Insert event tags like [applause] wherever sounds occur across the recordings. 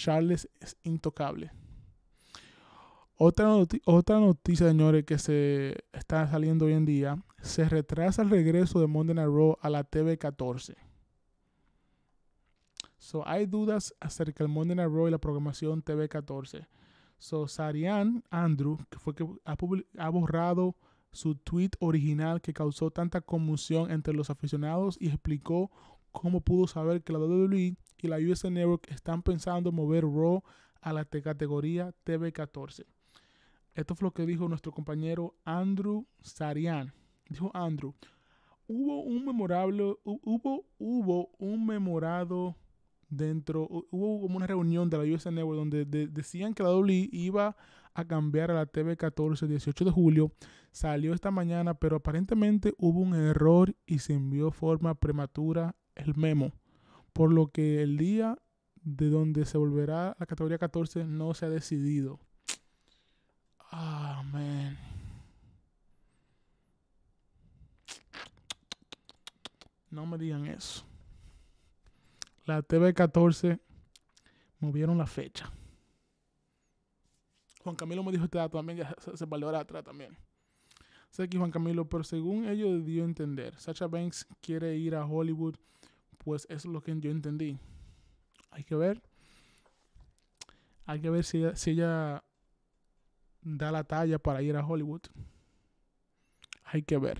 Charles es intocable. Otra, noticia, señores, que se está saliendo hoy en día, se retrasa el regreso de Monday Night Raw a la TV 14. So, hay dudas acerca del Monday Night Raw y la programación TV 14. So, Sarian Andrew, que fue que ha, ha borrado su tweet original que causó tanta conmoción entre los aficionados y explicó cómo pudo saber que la WWE y la US Network están pensando mover Raw a la categoría TV14. Esto fue lo que dijo nuestro compañero Andrew Sarian. Dijo Andrew, hubo un memorable, hubo, hubo un memorado dentro, hubo como una reunión de la US Network donde decían que la WWE iba a cambiar a la TV 14 el 18 de julio. Salió esta mañana, pero aparentemente hubo un error y se envió forma prematura el memo, por lo que el día de donde se volverá la categoría 14 no se ha decidido. amén No me digan eso. La TV14 movieron la fecha. Juan Camilo me dijo este dato también, ya se, se valora atrás también. Sé que Juan Camilo, pero según ellos dio a entender, Sacha Banks quiere ir a Hollywood pues eso es lo que yo entendí. Hay que ver. Hay que ver si ella, da la talla para ir a Hollywood. Hay que ver.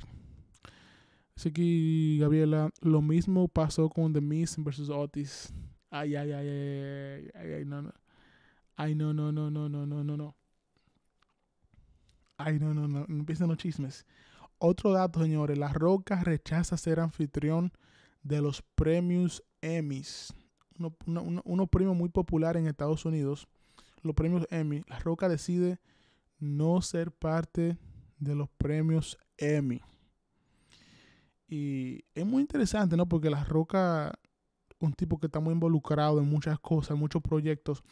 Así que, Gabriela, lo mismo pasó con The Miz versus Otis. Ay, ay, ay, ay, ay, ay, no, no. Ay, no, no, no, no, no, no, no, no. Ay, no, no, no, no empiezan los chismes. Otro dato, señores, La Roca rechaza ser anfitrión de los premios Emmy. uno, premio muy popular en Estados Unidos, los premios Emmy, La Roca decide no ser parte de los premios Emmy. Y es muy interesante, ¿no? Porque La Roca, un tipo que está muy involucrado en muchas cosas, muchos proyectos,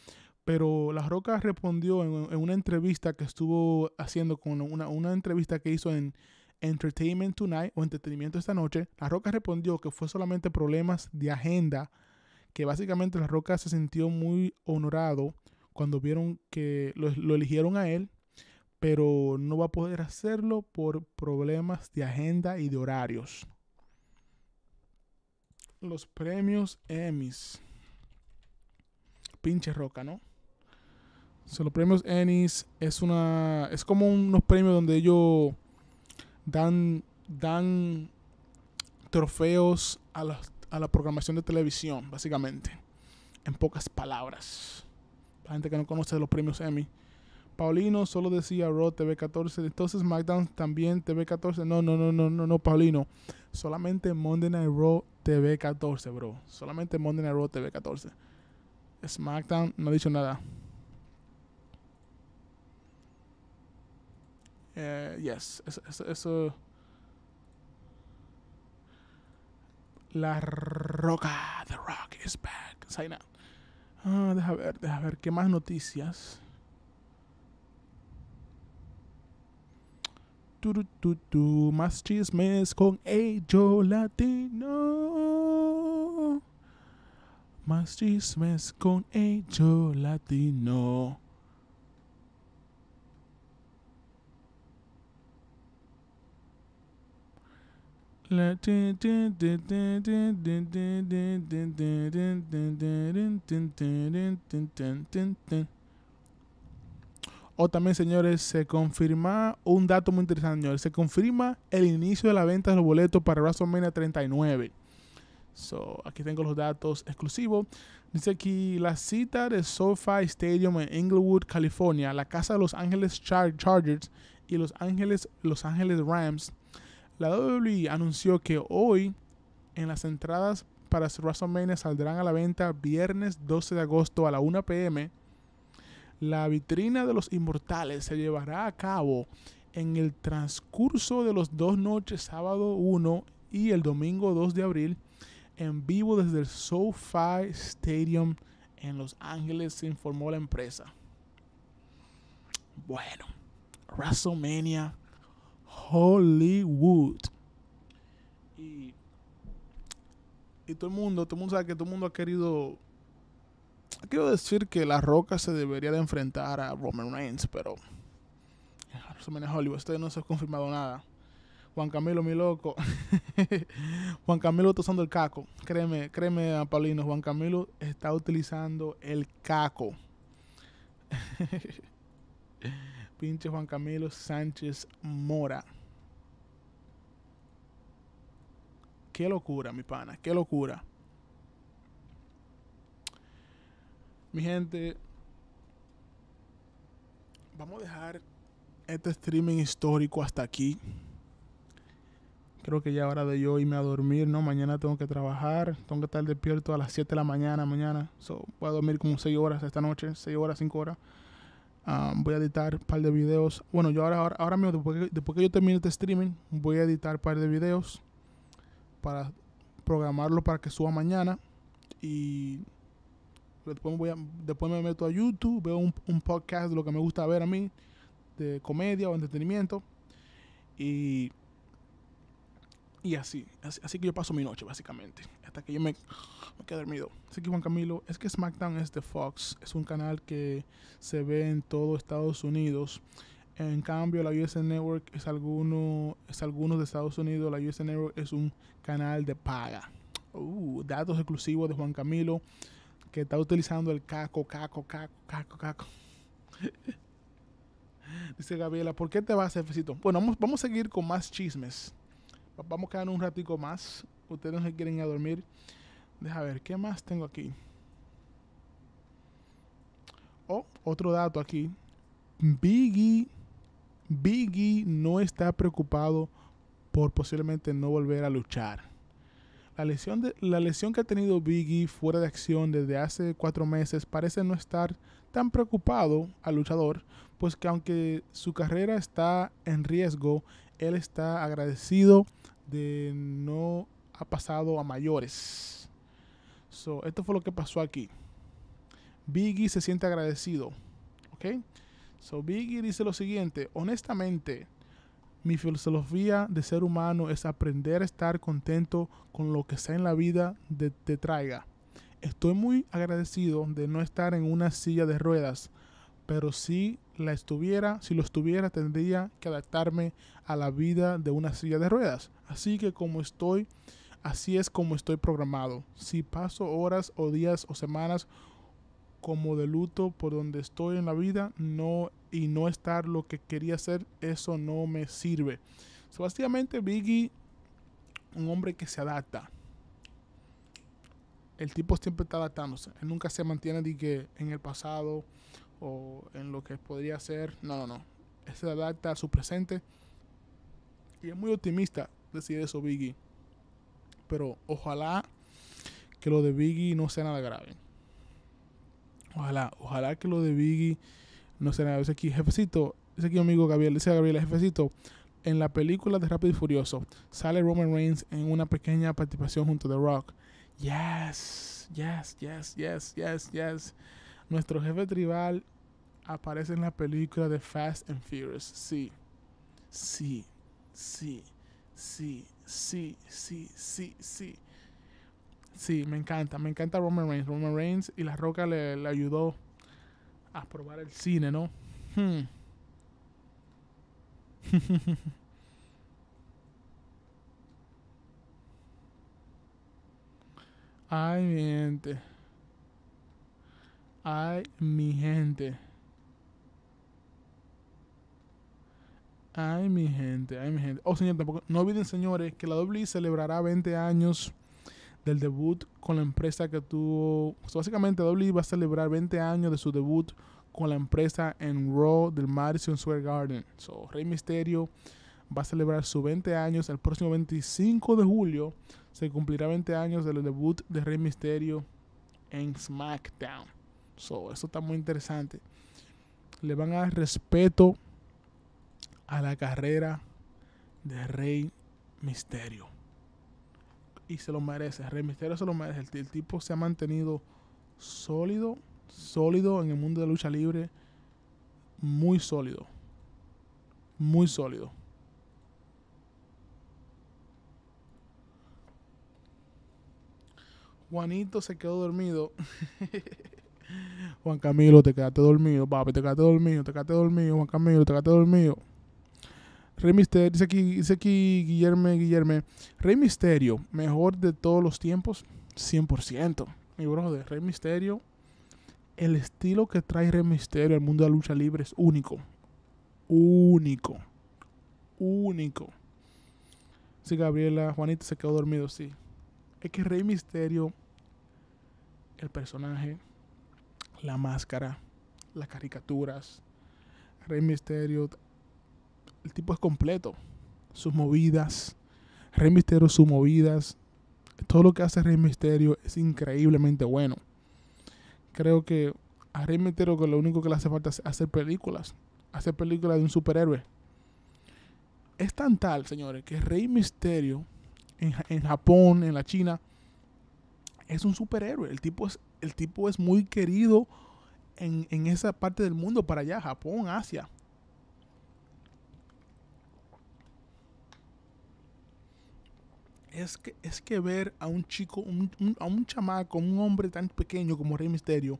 pero La Roca respondió en, una entrevista que estuvo haciendo con una entrevista que hizo en Entertainment Tonight o Entretenimiento esta noche, La Roca respondió que fue solamente problemas de agenda, que básicamente La Roca se sintió muy honorado cuando vieron que lo, eligieron a él, pero no va a poder hacerlo por problemas de agenda y de horarios. Los premios Emmys. Pinche roca, ¿no? Son los premios Emmys es una. es como unos premios donde ellos dan, dan trofeos a la, a la programación de televisión, básicamente. En pocas palabras. La gente que no conoce los premios Emmy. Paulino solo decía Raw TV14. Entonces SmackDown también TV14. No, no, no, no, no, no, Paulino. Solamente Monday Night Raw TV14, bro. Solamente Monday Night Raw TV14. SmackDown no ha dicho nada. Eh, yes, eso, eso, La Roca, The Rock is back. Sign up. Ah, deja ver, deja ver, ¿qué más noticias? más chismes con ello latino. Más chismes con ello latino. O también, señores, se confirma un dato muy interesante, señores. Se confirma el inicio de la venta de los boletos para WrestleMania 39. So, aquí tengo los datos exclusivos. Dice aquí la cita de SoFi Stadium en Inglewood, California, la casa de Los Ángeles Chargers y Los Ángeles Los Ángeles Rams la WWE anunció que hoy en las entradas para WrestleMania saldrán a la venta viernes 12 de agosto a la 1 pm. La vitrina de los inmortales se llevará a cabo en el transcurso de los dos noches, sábado 1 y el domingo 2 de abril, en vivo desde el SoFi Stadium en Los Ángeles, informó la empresa. Bueno, WrestleMania Hollywood. Y, todo el mundo, todo el mundo sabe que todo el mundo ha querido. Quiero decir que La Roca se debería de enfrentar a Roman Reigns, pero. Hollywood, no se ha confirmado nada. Juan Camilo, mi loco. [laughs] Juan Camilo está usando el caco. Créeme, créeme, Paulino. Juan Camilo está utilizando el caco. [laughs] pinche Juan Camilo Sánchez Mora. Qué locura, mi pana, qué locura. Mi gente, vamos a dejar este streaming histórico hasta aquí. Creo que ya es hora de yo irme a dormir, ¿no? Mañana tengo que trabajar, tengo que estar despierto a las 7 de la mañana, mañana. So, voy a dormir como 6 horas esta noche, 6 horas, 5 horas. Ah, voy a editar un par de videos. Bueno, yo ahora, ahora, ahora mismo, después que, yo termine este streaming, voy a editar un par de videos para programarlo para que suba mañana. Y después, voy después me meto a YouTube, veo un, podcast de lo que me gusta ver a mí, de comedia o entretenimiento. Y, y así, así que yo paso mi noche, básicamente que yo me, me quedé dormido. Así que Juan Camilo, es que SmackDown es de Fox, es un canal que se ve en todo Estados Unidos. En cambio, la US Network es alguno, es algunos de Estados Unidos, la US Network es un canal de paga. Uh, datos exclusivos de Juan Camilo que está utilizando el caco, caco, caco, caco, caco. [laughs] Dice Gabriela, ¿por qué te vas, Jefecito? Bueno, vamos, vamos a seguir con más chismes. Vamos a quedar un ratico más Ustedes no se quieren ir a dormir. Deja ver, ¿qué más tengo aquí? Oh, otro dato aquí. Biggie, Biggie no está preocupado por posiblemente no volver a luchar. La lesión, la lesión que ha tenido Biggie fuera de acción desde hace cuatro meses parece no estar tan preocupado al luchador, pues que aunque su carrera está en riesgo, él está agradecido de no ha pasado a mayores. So, esto fue lo que pasó aquí. Biggie se siente agradecido. ¿Ok? So, Biggie dice lo siguiente. Honestamente, mi filosofía de ser humano es aprender a estar contento con lo que sea en la vida de, te traiga. Estoy muy agradecido de no estar en una silla de ruedas, pero si la estuviera, si lo estuviera, tendría que adaptarme a la vida de una silla de ruedas. Así que como estoy Así es como estoy programado. Si paso horas o días o semanas como de luto por donde estoy en la vida, no y no estar lo que quería hacer, eso no me sirve. So, básicamente Biggie, un hombre que se adapta. El tipo siempre está adaptándose. nunca se mantiene de que en el pasado o en lo que podría ser. No, no, no. Él se adapta a su presente. Y es muy optimista decir eso, Biggie pero ojalá que lo de Biggie no sea nada grave. Ojalá, ojalá que lo de Biggie no sea nada grave. aquí, jefecito, ese aquí amigo Gabriel, dice Gabriel, jefecito, en la película de Rápido y Furioso sale Roman Reigns en una pequeña participación junto a The Rock. Yes, yes, yes, yes, yes, yes. Nuestro jefe tribal aparece en la película de Fast and Furious. Sí, sí, sí, sí sí, sí, sí, sí. Sí, me encanta, me encanta Roman Reigns. Roman Reigns y La Roca le, ayudó a probar el cine, ¿no? Hmm. [laughs] Ay, mi gente. Ay, mi gente. Ay, mi gente, ay, mi gente. Oh, señor, tampoco, no olviden, señores, que la WWE celebrará 20 años del debut con la empresa que tuvo. Pues, básicamente la básicamente, va a celebrar 20 años de su debut con la empresa en Raw del Madison Square Garden. So, Rey Mysterio va a celebrar su 20 años el próximo 25 de julio. Se cumplirá 20 años del debut de Rey Mysterio en SmackDown. So, eso está muy interesante. Le van a dar respeto a la carrera de Rey Misterio. Y se lo merece, Rey Misterio se lo merece. El, tipo se ha mantenido sólido, sólido en el mundo de lucha libre, muy sólido, muy sólido. Juanito se quedó dormido. [laughs] Juan Camilo, te quedaste dormido, papi, te quedaste dormido, te quedaste dormido, Juan Camilo, te quedaste dormido. Rey Misterio, dice aquí, dice aquí Guillermo, Guillermo, Rey Misterio, mejor de todos los tiempos, 100%. Mi brother, Rey Misterio, el estilo que trae Rey Misterio al mundo de la lucha libre es único. Único. Único. Sí, Gabriela, Juanita se quedó dormido, sí. Es que Rey Misterio, el personaje, la máscara, las caricaturas, Rey Misterio el tipo es completo. Sus movidas, Rey Misterio, sus movidas, todo lo que hace Rey Misterio es increíblemente bueno. Creo que a Rey Misterio que lo único que le hace falta es hacer películas, hacer películas de un superhéroe. Es tan tal, señores, que Rey Misterio en, Japón, en la China, es un superhéroe. El tipo es, el tipo es muy querido en esa parte del mundo, para allá, Japón, Asia. es que, es que ver a un chico, a un chamaco, un hombre tan pequeño como Rey Misterio,